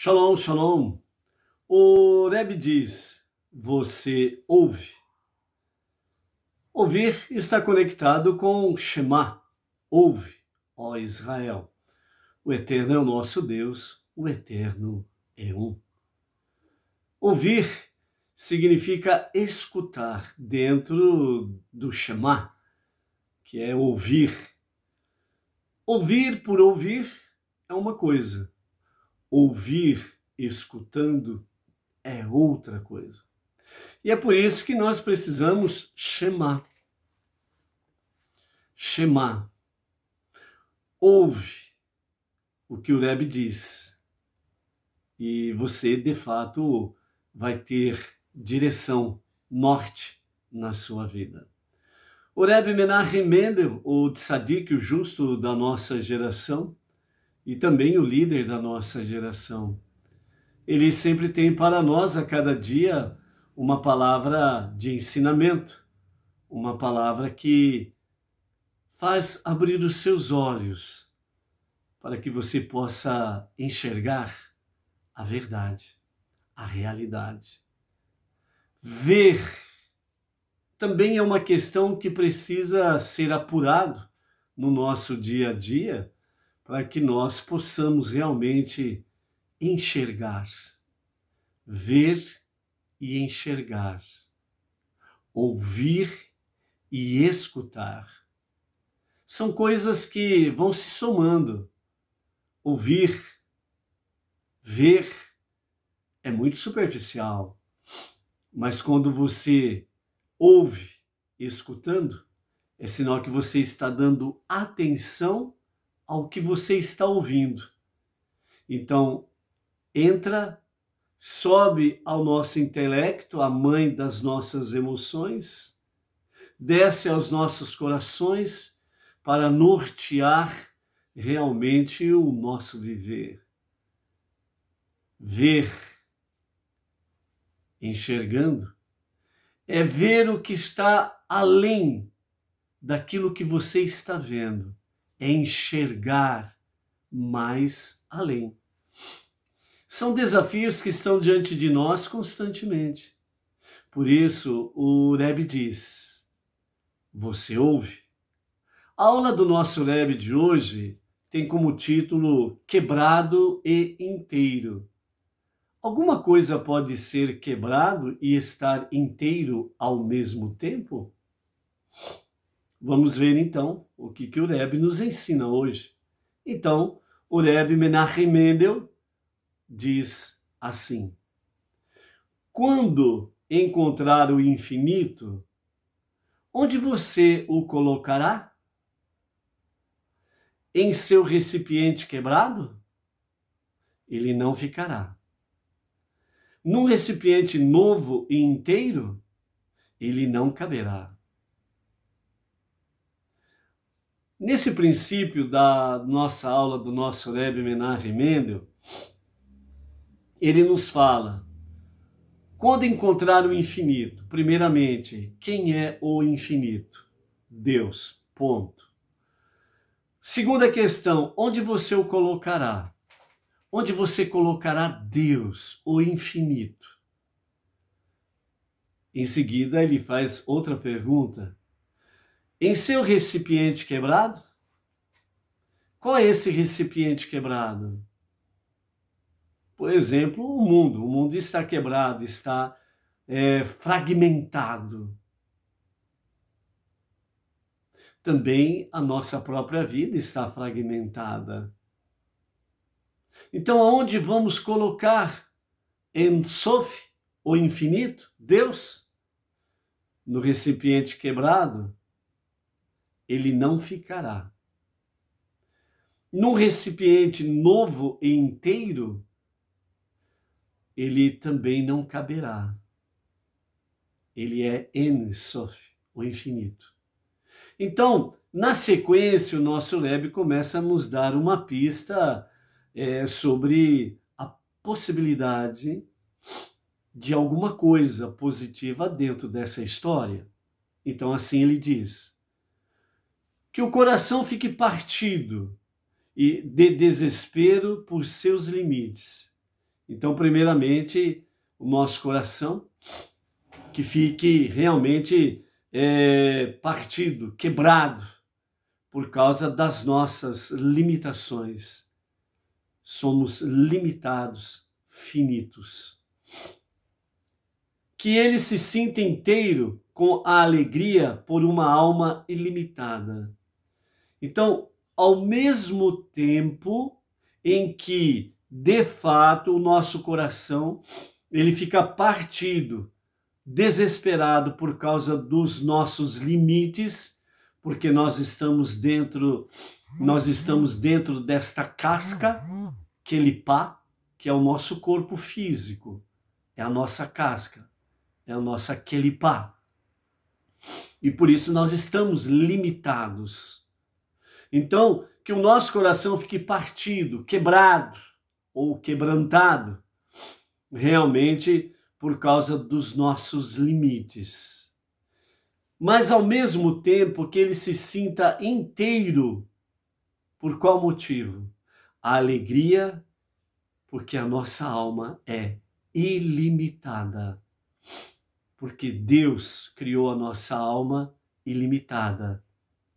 Shalom, shalom. O Rebbe diz: você ouve. Ouvir está conectado com Shema, ouve, ó Israel. O Eterno é o nosso Deus, o Eterno é um. Ouvir significa escutar dentro do Shema, que é ouvir. Ouvir por ouvir é uma coisa ouvir escutando é outra coisa. E é por isso que nós precisamos chamar. Chamar. Ouve o que o Rebbe diz. E você, de fato, vai ter direção, norte na sua vida. O Rebbe Menachem Mendel, o tzadik, o justo da nossa geração, e também o líder da nossa geração. Ele sempre tem para nós a cada dia uma palavra de ensinamento, uma palavra que faz abrir os seus olhos para que você possa enxergar a verdade, a realidade. Ver também é uma questão que precisa ser apurado no nosso dia a dia para que nós possamos realmente enxergar, ver e enxergar, ouvir e escutar. São coisas que vão se somando. Ouvir, ver é muito superficial, mas quando você ouve escutando, é sinal que você está dando atenção ao que você está ouvindo. Então, entra, sobe ao nosso intelecto, a mãe das nossas emoções, desce aos nossos corações para nortear realmente o nosso viver. Ver, enxergando, é ver o que está além daquilo que você está vendo é enxergar mais além. São desafios que estão diante de nós constantemente. Por isso, o Rebbe diz: Você ouve? A aula do nosso Rebbe de hoje tem como título Quebrado e Inteiro. Alguma coisa pode ser quebrado e estar inteiro ao mesmo tempo? Vamos ver então o que, que o Rebbe nos ensina hoje. Então, o Rebbe Menachem Mendel diz assim: Quando encontrar o infinito, onde você o colocará? Em seu recipiente quebrado? Ele não ficará. Num recipiente novo e inteiro? Ele não caberá. Nesse princípio da nossa aula do nosso Rebbe Menachem Mendel, ele nos fala, quando encontrar o infinito, primeiramente, quem é o infinito? Deus, ponto. Segunda questão, onde você o colocará? Onde você colocará Deus, o infinito? Em seguida, ele faz outra pergunta, em seu recipiente quebrado? Qual é esse recipiente quebrado? Por exemplo, o mundo. O mundo está quebrado, está é, fragmentado. Também a nossa própria vida está fragmentada. Então, aonde vamos colocar em Sof, o infinito, Deus, no recipiente quebrado, ele não ficará. Num recipiente novo e inteiro, ele também não caberá. Ele é Ensof, o infinito. Então, na sequência, o nosso Rebbe começa a nos dar uma pista é, sobre a possibilidade de alguma coisa positiva dentro dessa história. Então, assim ele diz que o coração fique partido e de desespero por seus limites. Então, primeiramente, o nosso coração que fique realmente é, partido, quebrado, por causa das nossas limitações. Somos limitados, finitos. Que ele se sinta inteiro com a alegria por uma alma ilimitada então, ao mesmo tempo em que, de fato, o nosso coração ele fica partido, desesperado por causa dos nossos limites, porque nós estamos dentro nós estamos dentro desta casca que ele pá, que é o nosso corpo físico, é a nossa casca, é a nossa quelipá. E por isso nós estamos limitados então, que o nosso coração fique partido, quebrado ou quebrantado, realmente por causa dos nossos limites. Mas ao mesmo tempo que ele se sinta inteiro, por qual motivo? A alegria, porque a nossa alma é ilimitada. Porque Deus criou a nossa alma ilimitada,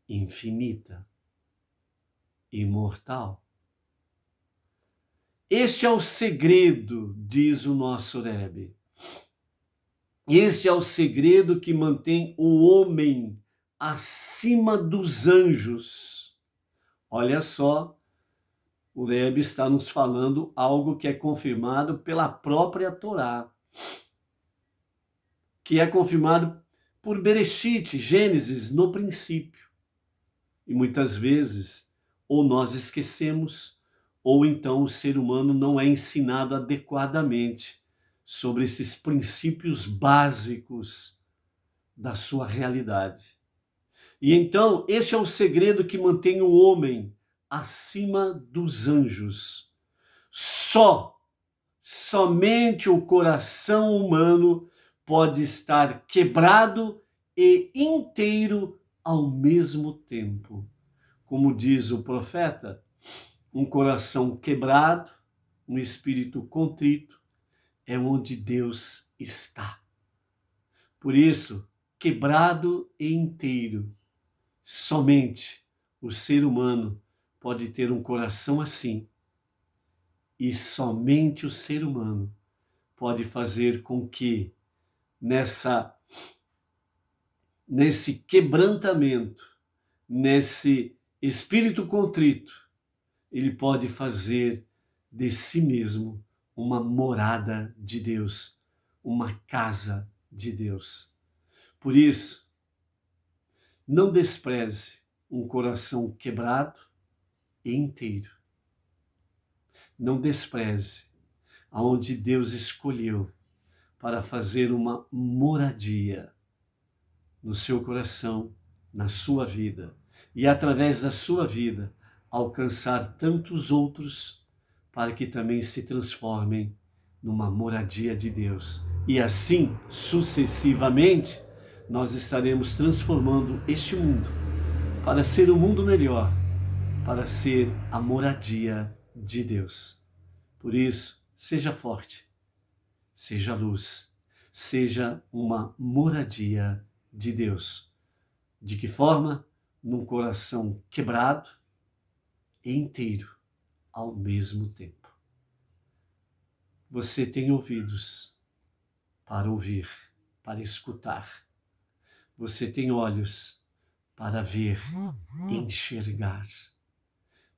infinita imortal. Este é o segredo, diz o nosso Rebbe. Este é o segredo que mantém o homem acima dos anjos. Olha só, o Rebbe está nos falando algo que é confirmado pela própria Torá, que é confirmado por Bereshit, Gênesis, no princípio. E muitas vezes ou nós esquecemos, ou então o ser humano não é ensinado adequadamente sobre esses princípios básicos da sua realidade. E então, esse é o segredo que mantém o homem acima dos anjos. Só, somente o coração humano pode estar quebrado e inteiro ao mesmo tempo como diz o profeta, um coração quebrado, um espírito contrito, é onde Deus está. Por isso, quebrado e inteiro, somente o ser humano pode ter um coração assim. E somente o ser humano pode fazer com que nessa nesse quebrantamento, nesse espírito contrito, ele pode fazer de si mesmo uma morada de Deus, uma casa de Deus. Por isso, não despreze um coração quebrado e inteiro. Não despreze aonde Deus escolheu para fazer uma moradia no seu coração, na sua vida e através da sua vida alcançar tantos outros para que também se transformem numa moradia de Deus. E assim, sucessivamente, nós estaremos transformando este mundo para ser um mundo melhor, para ser a moradia de Deus. Por isso, seja forte, seja luz, seja uma moradia de Deus. De que forma? num coração quebrado e inteiro ao mesmo tempo. Você tem ouvidos para ouvir, para escutar. Você tem olhos para ver, enxergar.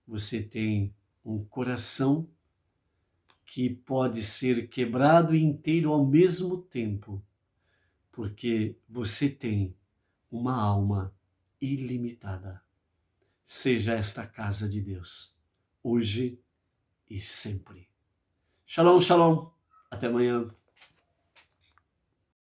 Você tem um coração que pode ser quebrado e inteiro ao mesmo tempo, porque você tem uma alma ilimitada. Seja esta casa de Deus, hoje e sempre. Shalom, shalom. Até amanhã.